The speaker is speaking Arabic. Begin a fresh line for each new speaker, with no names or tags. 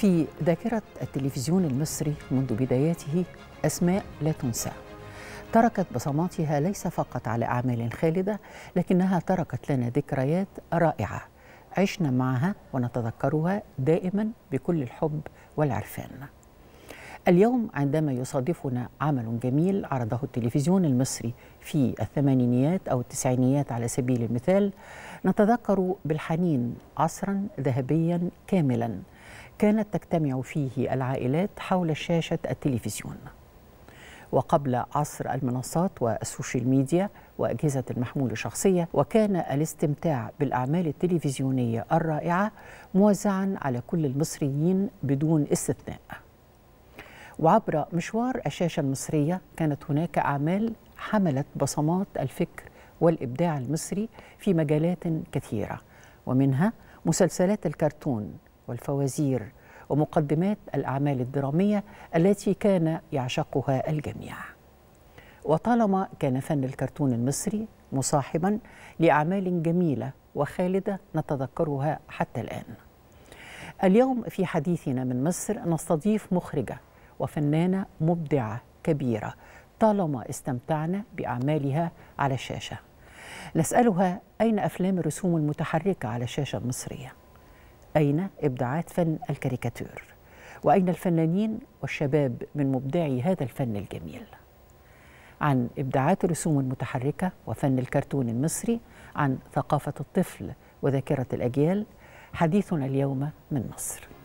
في ذاكرة التلفزيون المصري منذ بداياته أسماء لا تنسى تركت بصماتها ليس فقط على أعمال خالدة لكنها تركت لنا ذكريات رائعة عشنا معها ونتذكرها دائما بكل الحب والعرفان اليوم عندما يصادفنا عمل جميل عرضه التلفزيون المصري في الثمانينيات أو التسعينيات على سبيل المثال نتذكر بالحنين عصرا ذهبيا كاملا كانت تجتمع فيه العائلات حول شاشة التلفزيون وقبل عصر المنصات والسوشيال ميديا وأجهزة المحمول الشخصية وكان الاستمتاع بالأعمال التلفزيونية الرائعة موزعا على كل المصريين بدون استثناء وعبر مشوار الشاشة المصرية كانت هناك أعمال حملت بصمات الفكر والإبداع المصري في مجالات كثيرة ومنها مسلسلات الكرتون والفوازير ومقدمات الأعمال الدرامية التي كان يعشقها الجميع وطالما كان فن الكرتون المصري مصاحبا لأعمال جميلة وخالدة نتذكرها حتى الآن اليوم في حديثنا من مصر نستضيف مخرجة وفنانة مبدعة كبيرة طالما استمتعنا بأعمالها على الشاشة نسألها أين أفلام الرسوم المتحركة على الشاشة المصرية؟ أين إبداعات فن الكاريكاتير وأين الفنانين والشباب من مبدعي هذا الفن الجميل عن إبداعات الرسوم المتحركة وفن الكرتون المصري عن ثقافة الطفل وذاكرة الأجيال حديثنا اليوم من مصر